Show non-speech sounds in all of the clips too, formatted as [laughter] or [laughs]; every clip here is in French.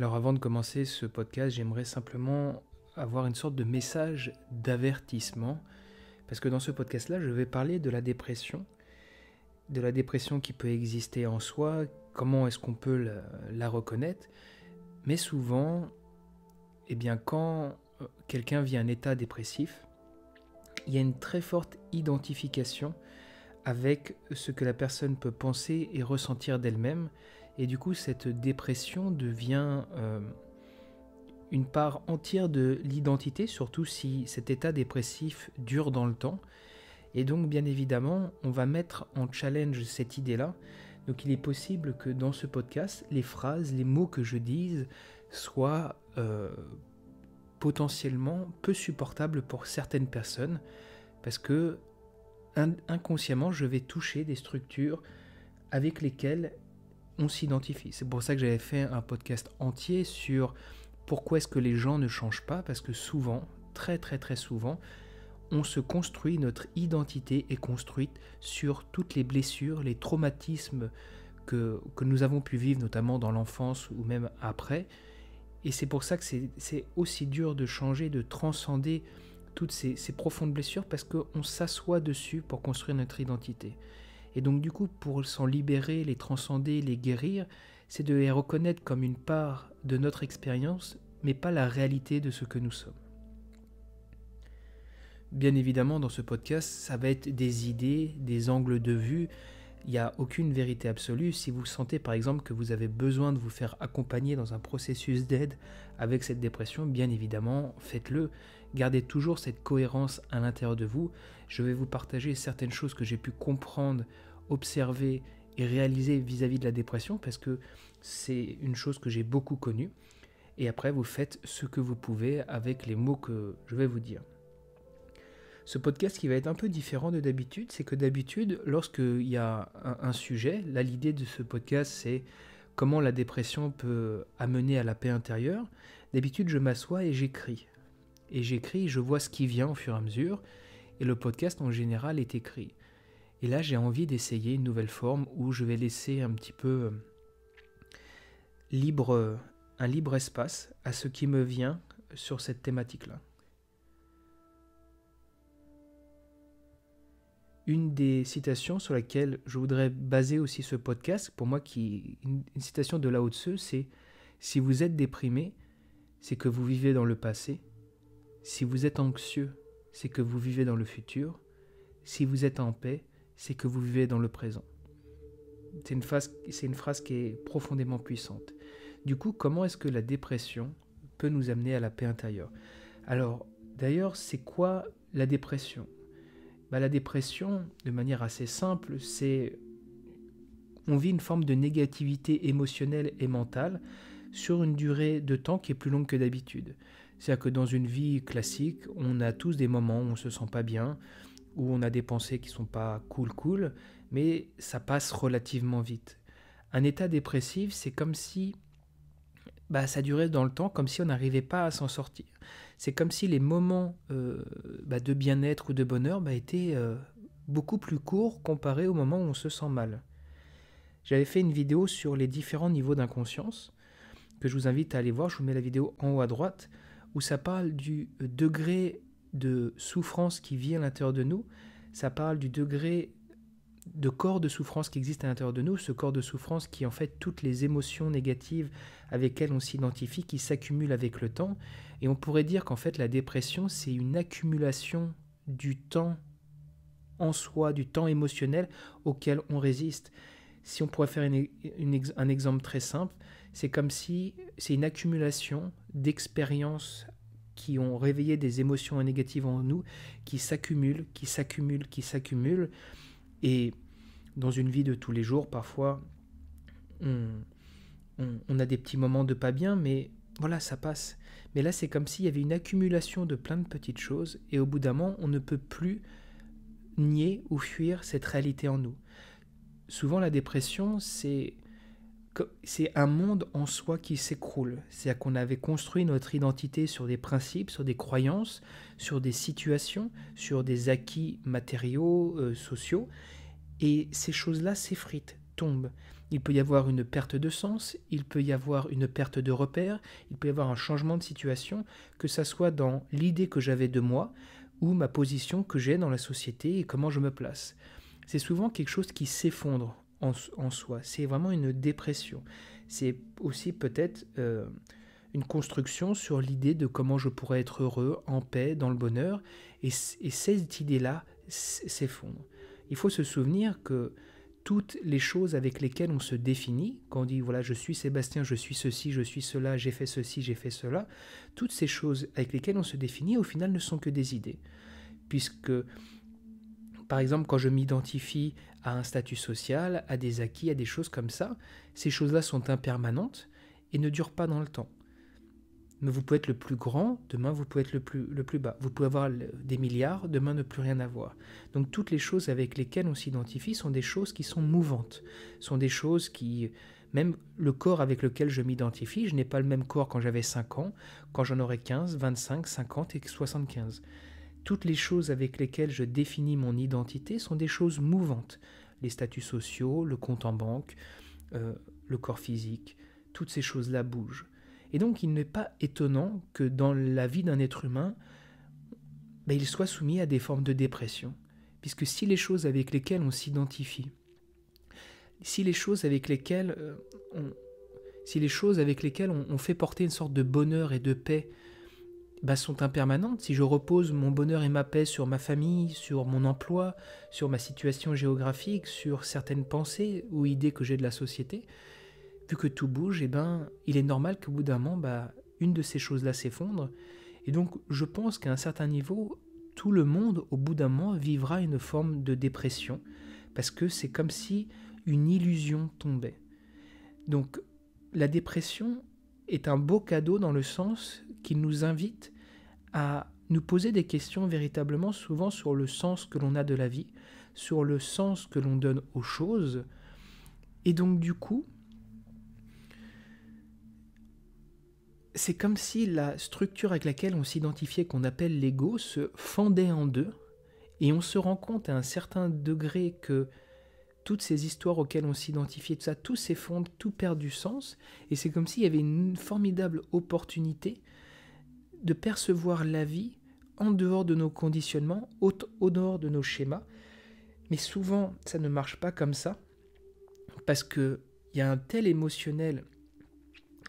Alors avant de commencer ce podcast, j'aimerais simplement avoir une sorte de message d'avertissement, parce que dans ce podcast-là, je vais parler de la dépression, de la dépression qui peut exister en soi, comment est-ce qu'on peut la, reconnaître, mais souvent, eh bien, quand euh, quelqu'un vit un état dépressif, il y a une très forte identification avec ce que la personne peut penser et ressentir d'elle-même, et du coup, cette dépression devient euh, une part entière de l'identité, surtout si cet état dépressif dure dans le temps. Et donc, bien évidemment, on va mettre en challenge cette idée-là. Donc, il est possible que dans ce podcast, les phrases, les mots que je dise soient euh, potentiellement peu supportables pour certaines personnes, parce que inconsciemment, je vais toucher des structures avec lesquelles on s'identifie. C'est pour ça que j'avais fait un podcast entier sur pourquoi est-ce que les gens ne changent pas, parce que souvent, très très très souvent, on se construit, notre identité est construite sur toutes les blessures, les traumatismes que, nous avons pu vivre, notamment dans l'enfance ou même après. Et c'est pour ça que c'est aussi dur de changer, de transcender toutes ces, ces profondes blessures, parce qu'on s'assoit dessus pour construire notre identité. Et donc du coup, pour s'en libérer, les transcender, les guérir, c'est de les reconnaître comme une part de notre expérience, mais pas la réalité de ce que nous sommes. Bien évidemment, dans ce podcast, ça va être des idées, des angles de vue. Il n'y a aucune vérité absolue. Si vous sentez par exemple que vous avez besoin de vous faire accompagner dans un processus d'aide avec cette dépression, bien évidemment, faites-le. Gardez toujours cette cohérence à l'intérieur de vous je vais vous partager certaines choses que j'ai pu comprendre, observer et réaliser vis-à-vis de la dépression parce que c'est une chose que j'ai beaucoup connue. Et après, vous faites ce que vous pouvez avec les mots que je vais vous dire. Ce podcast qui va être un peu différent de d'habitude, c'est que d'habitude, lorsqu'il y a un, un sujet, là l'idée de ce podcast c'est comment la dépression peut amener à la paix intérieure. D'habitude, je m'assois et j'écris. Et j'écris, je vois ce qui vient au fur et à mesure et le podcast en général est écrit. Et là, j'ai envie d'essayer une nouvelle forme où je vais laisser un petit peu euh, libre, un libre espace à ce qui me vient sur cette thématique-là. Une des citations sur laquelle je voudrais baser aussi ce podcast, pour moi, qui une, citation de Lao Tzu, c'est Si vous êtes déprimé, c'est que vous vivez dans le passé. Si vous êtes anxieux, c'est que vous vivez dans le futur. Si vous êtes en paix, c'est que vous vivez dans le présent. C'est une, phrase qui est profondément puissante. Du coup, comment est-ce que la dépression peut nous amener à la paix intérieure Alors, d'ailleurs, c'est quoi la dépression bah, La dépression, de manière assez simple, c'est on vit une forme de négativité émotionnelle et mentale sur une durée de temps qui est plus longue que d'habitude. C'est-à-dire que dans une vie classique, on a tous des moments où on se sent pas bien, où on a des pensées qui sont pas cool cool, mais ça passe relativement vite. Un état dépressif, c'est comme si bah, ça durait dans le temps, comme si on n'arrivait pas à s'en sortir. C'est comme si les moments euh, bah, de bien-être ou de bonheur bah, étaient euh, beaucoup plus courts comparés au moment où on se sent mal. J'avais fait une vidéo sur les différents niveaux d'inconscience que je vous invite à aller voir. Je vous mets la vidéo en haut à droite où ça parle du degré de souffrance qui vit à l'intérieur de nous, ça parle du degré de corps de souffrance qui existe à l'intérieur de nous, ce corps de souffrance qui en fait toutes les émotions négatives avec lesquelles on s'identifie, qui s'accumulent avec le temps. Et on pourrait dire qu'en fait la dépression, c'est une accumulation du temps en soi, du temps émotionnel auquel on résiste si on pourrait faire un exemple très simple, c'est comme si c'est une accumulation d'expériences qui ont réveillé des émotions négatives en nous, qui s'accumulent, qui s'accumulent, qui s'accumulent. Et dans une vie de tous les jours, parfois, on, on, a des petits moments de pas bien, mais voilà, ça passe. Mais là, c'est comme s'il y avait une accumulation de plein de petites choses, et au bout d'un moment, on ne peut plus nier ou fuir cette réalité en nous souvent la dépression, c'est un monde en soi qui s'écroule. C'est-à-dire qu'on avait construit notre identité sur des principes, sur des croyances, sur des situations, sur des acquis matériaux, euh, sociaux, et ces choses-là s'effritent, tombent. Il peut y avoir une perte de sens, il peut y avoir une perte de repère, il peut y avoir un changement de situation, que ça soit dans l'idée que j'avais de moi ou ma position que j'ai dans la société et comment je me place c'est souvent quelque chose qui s'effondre en, soi. C'est vraiment une dépression. C'est aussi peut-être euh, une construction sur l'idée de comment je pourrais être heureux, en paix, dans le bonheur. Et, et cette idée-là s'effondre. Il faut se souvenir que toutes les choses avec lesquelles on se définit, quand on dit voilà je suis Sébastien, je suis ceci, je suis cela, j'ai fait ceci, j'ai fait cela, toutes ces choses avec lesquelles on se définit au final ne sont que des idées, puisque par exemple, quand je m'identifie à un statut social, à des acquis, à des choses comme ça, ces choses-là sont impermanentes et ne durent pas dans le temps. Mais vous pouvez être le plus grand, demain vous pouvez être le plus, bas. Vous pouvez avoir des milliards, demain ne plus rien avoir. Donc toutes les choses avec lesquelles on s'identifie sont des choses qui sont mouvantes, sont des choses qui... Même le corps avec lequel je m'identifie, je n'ai pas le même corps quand j'avais 5 ans, quand j'en aurai 15, 25, 50 et 75. Toutes les choses avec lesquelles je définis mon identité sont des choses mouvantes. Les statuts sociaux, le compte en banque, euh, le corps physique, toutes ces choses-là bougent. Et donc il n'est pas étonnant que dans la vie d'un être humain, ben, il soit soumis à des formes de dépression. Puisque si les choses avec lesquelles on s'identifie, si les choses avec lesquelles euh, on, si les choses avec lesquelles on, fait porter une sorte de bonheur et de paix bah, sont impermanentes. Si je repose mon bonheur et ma paix sur ma famille, sur mon emploi, sur ma situation géographique, sur certaines pensées ou idées que j'ai de la société, vu que tout bouge, eh ben, il est normal qu'au bout d'un moment, bah, une de ces choses-là s'effondre. Et donc, je pense qu'à un certain niveau, tout le monde, au bout d'un moment, vivra une forme de dépression, parce que c'est comme si une illusion tombait. Donc, la dépression, est un beau cadeau dans le sens qu'il nous invite à nous poser des questions véritablement souvent sur le sens que l'on a de la vie, sur le sens que l'on donne aux choses. Et donc du coup, c'est comme si la structure avec laquelle on s'identifiait, qu'on appelle l'ego, se fendait en deux, et on se rend compte à un certain degré que toutes ces histoires auxquelles on s'identifie, tout ça, tout s'effondre, tout perd du sens. Et c'est comme s'il y avait une formidable opportunité de percevoir la vie en dehors de nos conditionnements, au, dehors de nos schémas. Mais souvent, ça ne marche pas comme ça, parce qu'il y a un tel émotionnel,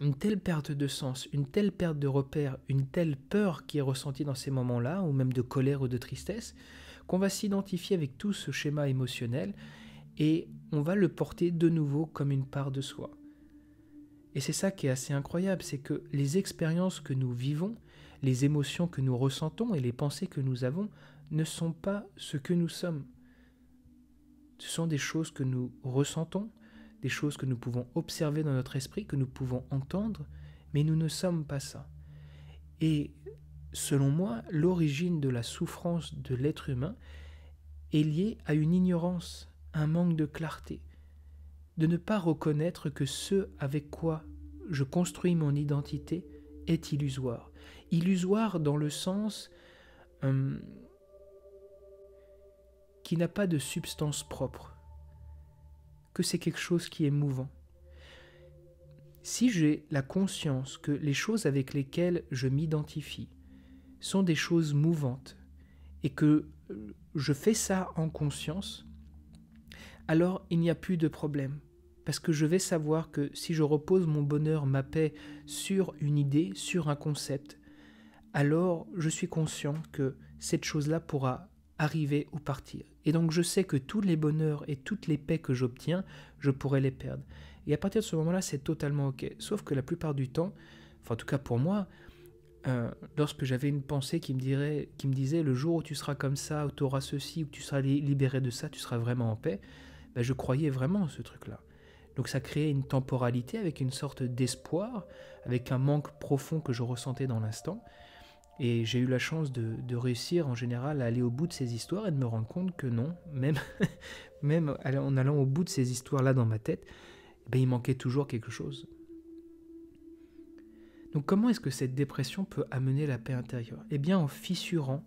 une telle perte de sens, une telle perte de repères, une telle peur qui est ressentie dans ces moments-là, ou même de colère ou de tristesse, qu'on va s'identifier avec tout ce schéma émotionnel et on va le porter de nouveau comme une part de soi. Et c'est ça qui est assez incroyable, c'est que les expériences que nous vivons, les émotions que nous ressentons et les pensées que nous avons ne sont pas ce que nous sommes. Ce sont des choses que nous ressentons, des choses que nous pouvons observer dans notre esprit, que nous pouvons entendre, mais nous ne sommes pas ça. Et selon moi, l'origine de la souffrance de l'être humain est liée à une ignorance un manque de clarté, de ne pas reconnaître que ce avec quoi je construis mon identité est illusoire. Illusoire dans le sens hum, qui n'a pas de substance propre, que c'est quelque chose qui est mouvant. Si j'ai la conscience que les choses avec lesquelles je m'identifie sont des choses mouvantes et que je fais ça en conscience, alors il n'y a plus de problème. Parce que je vais savoir que si je repose mon bonheur, ma paix sur une idée, sur un concept, alors je suis conscient que cette chose-là pourra arriver ou partir. Et donc je sais que tous les bonheurs et toutes les paix que j'obtiens, je pourrais les perdre. Et à partir de ce moment-là, c'est totalement OK. Sauf que la plupart du temps, en tout cas pour moi, euh, lorsque j'avais une pensée qui me, qui me disait le jour où tu seras comme ça, où tu auras ceci, où tu seras libéré de ça, tu seras vraiment en paix, bah, je croyais vraiment à ce truc-là. Donc ça créait une temporalité avec une sorte d'espoir, avec un manque profond que je ressentais dans l'instant. Et j'ai eu la chance de, réussir en général à aller au bout de ces histoires et de me rendre compte que non, même, [laughs] même en allant au bout de ces histoires-là dans ma tête, eh ben, il manquait toujours quelque chose. Donc comment est-ce que cette dépression peut amener la paix intérieure Eh bien en fissurant,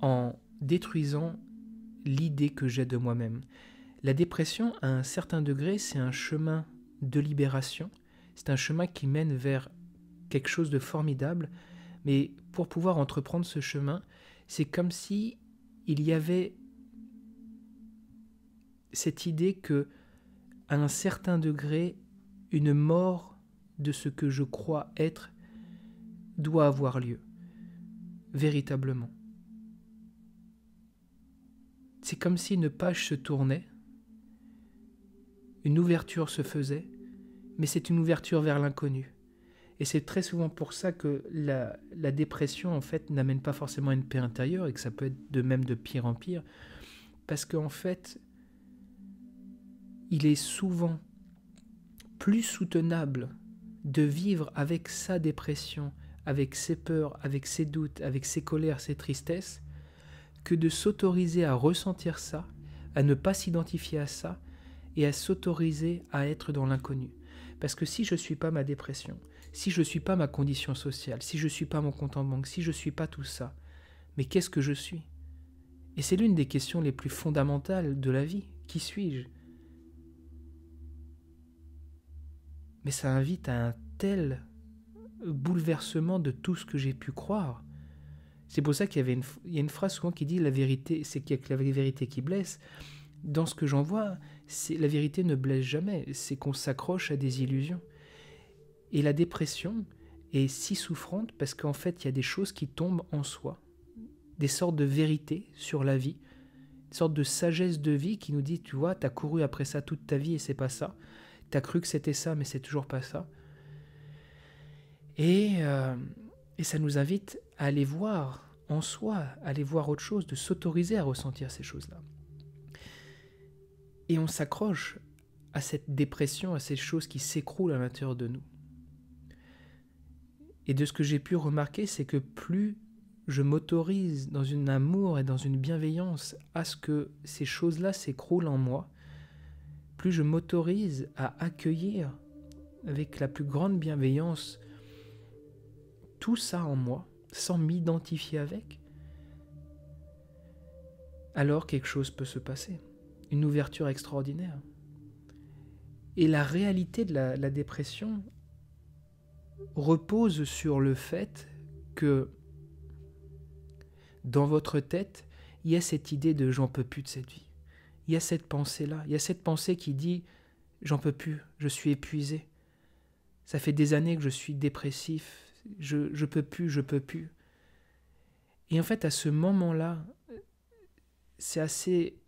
en détruisant l'idée que j'ai de moi-même. La dépression, à un certain degré, c'est un chemin de libération, c'est un chemin qui mène vers quelque chose de formidable, mais pour pouvoir entreprendre ce chemin, c'est comme si il y avait cette idée que, à un certain degré, une mort de ce que je crois être doit avoir lieu, véritablement. C'est comme si une page se tournait, une ouverture se faisait, mais c'est une ouverture vers l'inconnu. Et c'est très souvent pour ça que la, dépression, en fait, n'amène pas forcément une paix intérieure et que ça peut être de même de pire en pire. Parce qu'en fait, il est souvent plus soutenable de vivre avec sa dépression, avec ses peurs, avec ses doutes, avec ses colères, ses tristesses, que de s'autoriser à ressentir ça, à ne pas s'identifier à ça, et à s'autoriser à être dans l'inconnu. Parce que si je ne suis pas ma dépression, si je ne suis pas ma condition sociale, si je ne suis pas mon compte en banque, si je ne suis pas tout ça, mais qu'est-ce que je suis Et c'est l'une des questions les plus fondamentales de la vie. Qui suis-je Mais ça invite à un tel bouleversement de tout ce que j'ai pu croire. C'est pour ça qu'il y, a une phrase souvent qui dit la vérité, c'est qu'il a que la vérité qui blesse dans ce que j'en vois, la vérité ne blesse jamais, c'est qu'on s'accroche à des illusions. Et la dépression est si souffrante parce qu'en fait, il y a des choses qui tombent en soi, des sortes de vérités sur la vie, une sortes de sagesse de vie qui nous dit, tu vois, t'as couru après ça toute ta vie et c'est pas ça. T'as cru que c'était ça, mais c'est toujours pas ça. Et, euh, et ça nous invite à aller voir en soi, à aller voir autre chose, de s'autoriser à ressentir ces choses-là. Et on s'accroche à cette dépression, à ces choses qui s'écroulent à l'intérieur de nous. Et de ce que j'ai pu remarquer, c'est que plus je m'autorise dans un amour et dans une bienveillance à ce que ces choses-là s'écroulent en moi, plus je m'autorise à accueillir avec la plus grande bienveillance tout ça en moi, sans m'identifier avec, alors quelque chose peut se passer une ouverture extraordinaire. Et la réalité de la, dépression repose sur le fait que dans votre tête, il y a cette idée de j'en peux plus de cette vie. Il y a cette pensée-là, il y a cette pensée qui dit j'en peux plus, je suis épuisé. Ça fait des années que je suis dépressif, je, je peux plus, je peux plus. Et en fait, à ce moment-là, c'est assez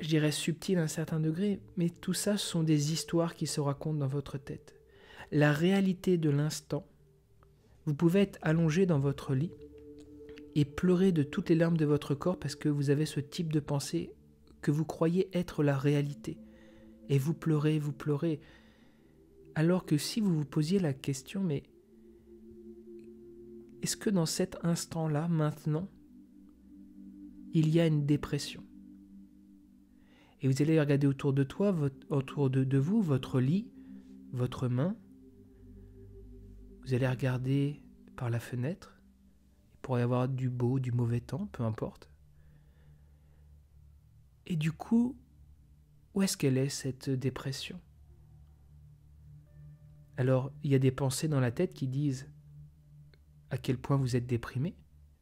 je dirais subtil à un certain degré, mais tout ça ce sont des histoires qui se racontent dans votre tête. La réalité de l'instant, vous pouvez être allongé dans votre lit et pleurer de toutes les larmes de votre corps parce que vous avez ce type de pensée que vous croyez être la réalité. Et vous pleurez, vous pleurez. Alors que si vous vous posiez la question, mais est-ce que dans cet instant-là, maintenant, il y a une dépression et vous allez regarder autour de toi, autour de, de vous, votre lit, votre main. Vous allez regarder par la fenêtre. Il pourrait y avoir du beau, du mauvais temps, peu importe. Et du coup, où est-ce qu'elle est cette dépression Alors, il y a des pensées dans la tête qui disent à quel point vous êtes déprimé.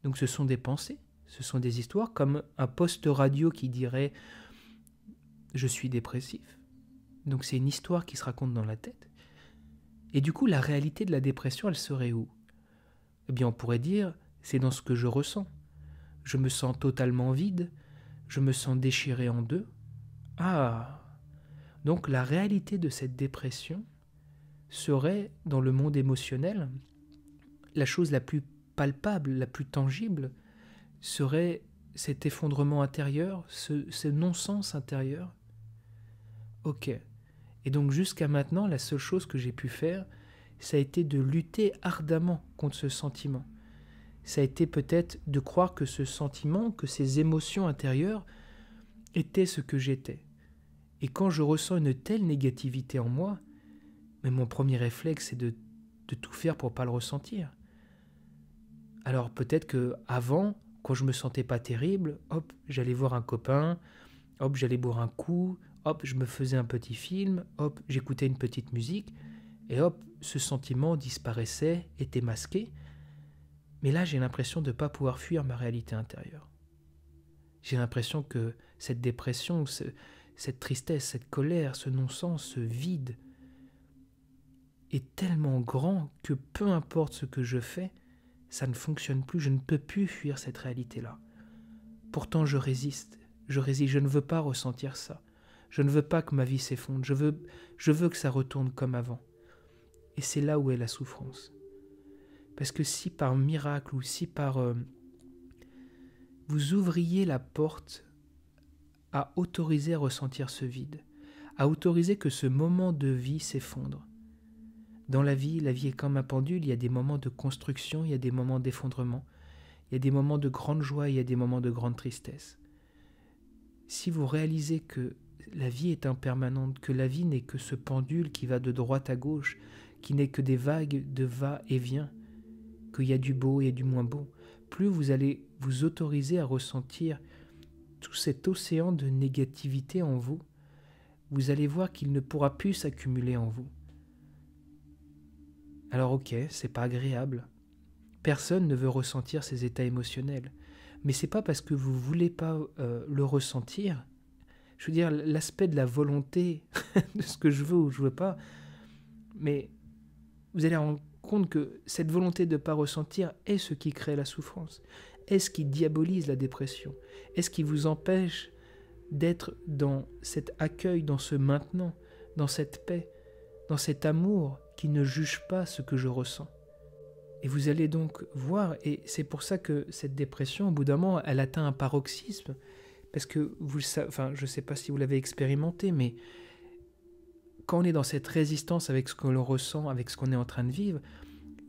Donc ce sont des pensées, ce sont des histoires, comme un poste radio qui dirait je suis dépressif. Donc c'est une histoire qui se raconte dans la tête. Et du coup, la réalité de la dépression, elle serait où Eh bien, on pourrait dire, c'est dans ce que je ressens. Je me sens totalement vide, je me sens déchiré en deux. Ah Donc la réalité de cette dépression serait, dans le monde émotionnel, la chose la plus palpable, la plus tangible, serait cet effondrement intérieur, ce, non-sens intérieur, Ok. Et donc jusqu'à maintenant, la seule chose que j'ai pu faire, ça a été de lutter ardemment contre ce sentiment. Ça a été peut-être de croire que ce sentiment, que ces émotions intérieures étaient ce que j'étais. Et quand je ressens une telle négativité en moi, mais mon premier réflexe est de, de tout faire pour pas le ressentir. Alors peut-être que avant, quand je me sentais pas terrible, hop, j'allais voir un copain, hop, j'allais boire un coup, hop, je me faisais un petit film, hop, j'écoutais une petite musique, et hop, ce sentiment disparaissait, était masqué. Mais là, j'ai l'impression de ne pas pouvoir fuir ma réalité intérieure. J'ai l'impression que cette dépression, cette tristesse, cette colère, ce non-sens, ce vide, est tellement grand que peu importe ce que je fais, ça ne fonctionne plus, je ne peux plus fuir cette réalité-là. Pourtant, je résiste, je résiste, je ne veux pas ressentir ça. Je ne veux pas que ma vie s'effondre, je veux, je veux que ça retourne comme avant. Et c'est là où est la souffrance. Parce que si par miracle ou si par... Euh, vous ouvriez la porte à autoriser à ressentir ce vide, à autoriser que ce moment de vie s'effondre. Dans la vie, la vie est comme un pendule, il y a des moments de construction, il y a des moments d'effondrement, il y a des moments de grande joie, il y a des moments de grande tristesse. Si vous réalisez que la vie est impermanente, que la vie n'est que ce pendule qui va de droite à gauche, qui n'est que des vagues de va et vient, qu'il y a du beau et du moins beau. Plus vous allez vous autoriser à ressentir tout cet océan de négativité en vous, vous allez voir qu'il ne pourra plus s'accumuler en vous. Alors ok, c'est pas agréable. Personne ne veut ressentir ces états émotionnels, mais c'est pas parce que vous ne voulez pas euh, le ressentir je veux dire, l'aspect de la volonté, [laughs] de ce que je veux ou je veux pas. Mais vous allez rendre compte que cette volonté de ne pas ressentir est ce qui crée la souffrance, est ce qui diabolise la dépression, est ce qui vous empêche d'être dans cet accueil, dans ce maintenant, dans cette paix, dans cet amour qui ne juge pas ce que je ressens. Et vous allez donc voir, et c'est pour ça que cette dépression, au bout d'un moment, elle atteint un paroxysme, parce que vous enfin, je ne sais pas si vous l'avez expérimenté, mais quand on est dans cette résistance avec ce qu'on ressent, avec ce qu'on est en train de vivre,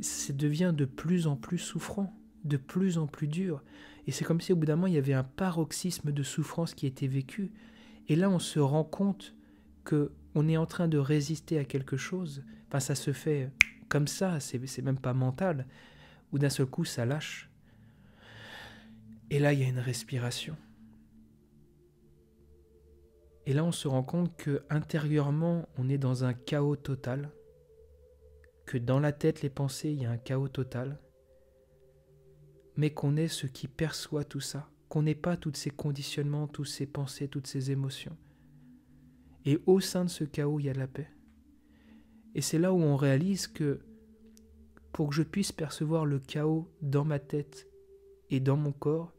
ça devient de plus en plus souffrant, de plus en plus dur. Et c'est comme si au bout d'un moment, il y avait un paroxysme de souffrance qui était vécu. Et là, on se rend compte que on est en train de résister à quelque chose. Enfin, ça se fait comme ça, c'est même pas mental. Ou d'un seul coup, ça lâche. Et là, il y a une respiration. Et là, on se rend compte que intérieurement, on est dans un chaos total, que dans la tête, les pensées, il y a un chaos total, mais qu'on est ce qui perçoit tout ça, qu'on n'est pas tous ces conditionnements, toutes ces pensées, toutes ces émotions. Et au sein de ce chaos, il y a la paix. Et c'est là où on réalise que pour que je puisse percevoir le chaos dans ma tête et dans mon corps,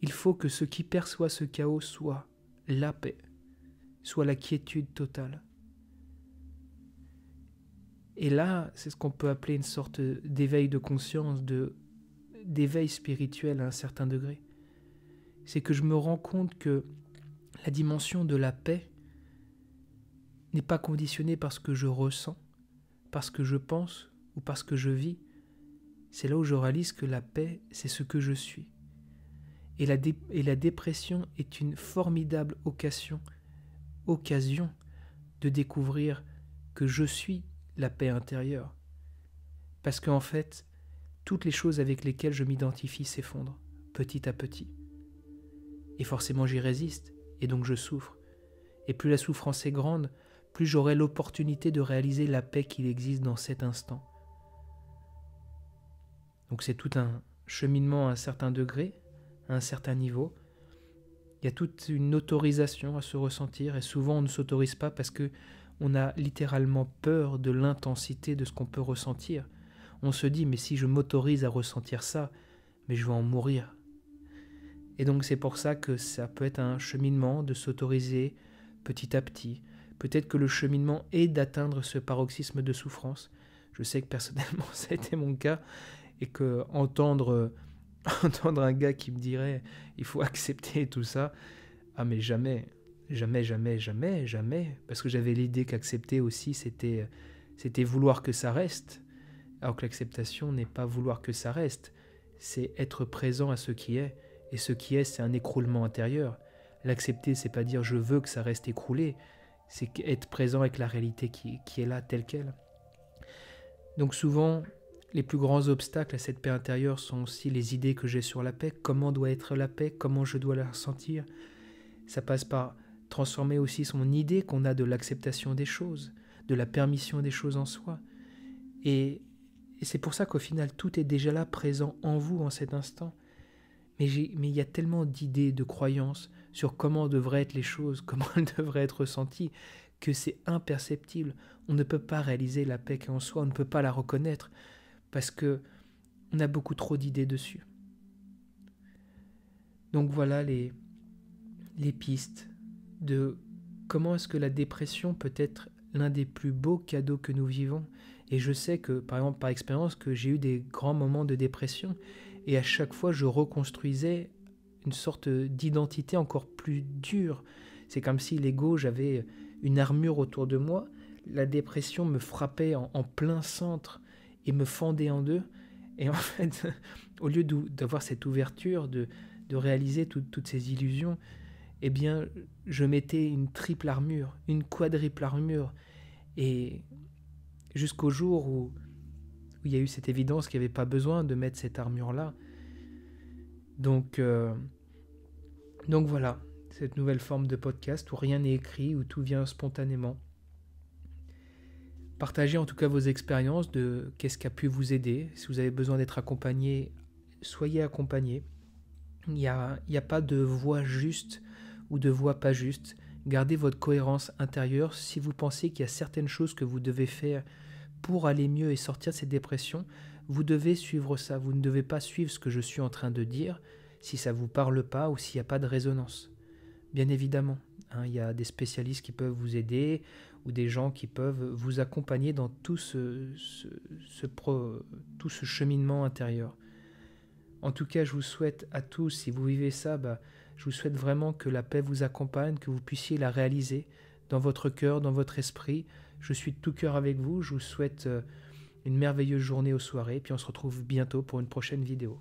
il faut que ce qui perçoit ce chaos soit la paix, soit la quiétude totale. Et là, c'est ce qu'on peut appeler une sorte d'éveil de conscience, d'éveil spirituel à un certain degré. C'est que je me rends compte que la dimension de la paix n'est pas conditionnée par ce que je ressens, par ce que je pense ou par ce que je vis. C'est là où je réalise que la paix, c'est ce que je suis. Et la, dépression est une formidable occasion, occasion de découvrir que je suis la paix intérieure. Parce qu'en fait, toutes les choses avec lesquelles je m'identifie s'effondrent, petit à petit. Et forcément j'y résiste, et donc je souffre. Et plus la souffrance est grande, plus j'aurai l'opportunité de réaliser la paix qui existe dans cet instant. Donc c'est tout un cheminement à un certain degré, un certain niveau. Il y a toute une autorisation à se ressentir et souvent on ne s'autorise pas parce que on a littéralement peur de l'intensité de ce qu'on peut ressentir. On se dit mais si je m'autorise à ressentir ça, mais je vais en mourir. Et donc c'est pour ça que ça peut être un cheminement de s'autoriser petit à petit. Peut-être que le cheminement est d'atteindre ce paroxysme de souffrance. Je sais que personnellement [laughs] ça a été mon cas et que entendre [laughs] entendre un gars qui me dirait il faut accepter tout ça, ah mais jamais, jamais, jamais, jamais, jamais, parce que j'avais l'idée qu'accepter aussi c'était c'était vouloir que ça reste, alors que l'acceptation n'est pas vouloir que ça reste, c'est être présent à ce qui est, et ce qui est c'est un écroulement intérieur. L'accepter c'est pas dire je veux que ça reste écroulé, c'est être présent avec la réalité qui, qui est là telle qu'elle. Donc souvent, les plus grands obstacles à cette paix intérieure sont aussi les idées que j'ai sur la paix, comment doit être la paix, comment je dois la ressentir. Ça passe par transformer aussi son idée qu'on a de l'acceptation des choses, de la permission des choses en soi. Et, c'est pour ça qu'au final, tout est déjà là, présent en vous en cet instant. Mais il y a tellement d'idées, de croyances sur comment devraient être les choses, [laughs] comment elles devraient être ressenties, que c'est imperceptible. On ne peut pas réaliser la paix en soi, on ne peut pas la reconnaître, parce que on a beaucoup trop d'idées dessus. Donc voilà les, pistes de comment est-ce que la dépression peut être l'un des plus beaux cadeaux que nous vivons. Et je sais que, par exemple, par expérience, que j'ai eu des grands moments de dépression, et à chaque fois, je reconstruisais une sorte d'identité encore plus dure. C'est comme si l'ego, j'avais une armure autour de moi, la dépression me frappait en plein centre, et me fendait en deux. Et en [laughs] fait, au lieu d'avoir cette ouverture, de, réaliser toutes ces illusions, eh bien, je mettais une triple armure, une quadruple armure. Et jusqu'au jour où, il y a eu cette évidence qu'il n'y avait pas besoin de mettre cette armure-là. Donc, euh, donc voilà, cette nouvelle forme de podcast où rien n'est écrit, où tout vient spontanément. Partagez en tout cas vos expériences de qu'est-ce qui a pu vous aider. Si vous avez besoin d'être accompagné, soyez accompagné. Il n'y a, a pas de voix juste ou de voix pas juste. Gardez votre cohérence intérieure. Si vous pensez qu'il y a certaines choses que vous devez faire pour aller mieux et sortir de cette dépression, vous devez suivre ça. Vous ne devez pas suivre ce que je suis en train de dire si ça ne vous parle pas ou s'il n'y a pas de résonance. Bien évidemment. Hein, il y a des spécialistes qui peuvent vous aider ou des gens qui peuvent vous accompagner dans tout ce, tout ce cheminement intérieur. En tout cas, je vous souhaite à tous, si vous vivez ça, bah, je vous souhaite vraiment que la paix vous accompagne, que vous puissiez la réaliser dans votre cœur, dans votre esprit. Je suis de tout cœur avec vous, je vous souhaite euh, une merveilleuse journée ou soirée, puis on se retrouve bientôt pour une prochaine vidéo.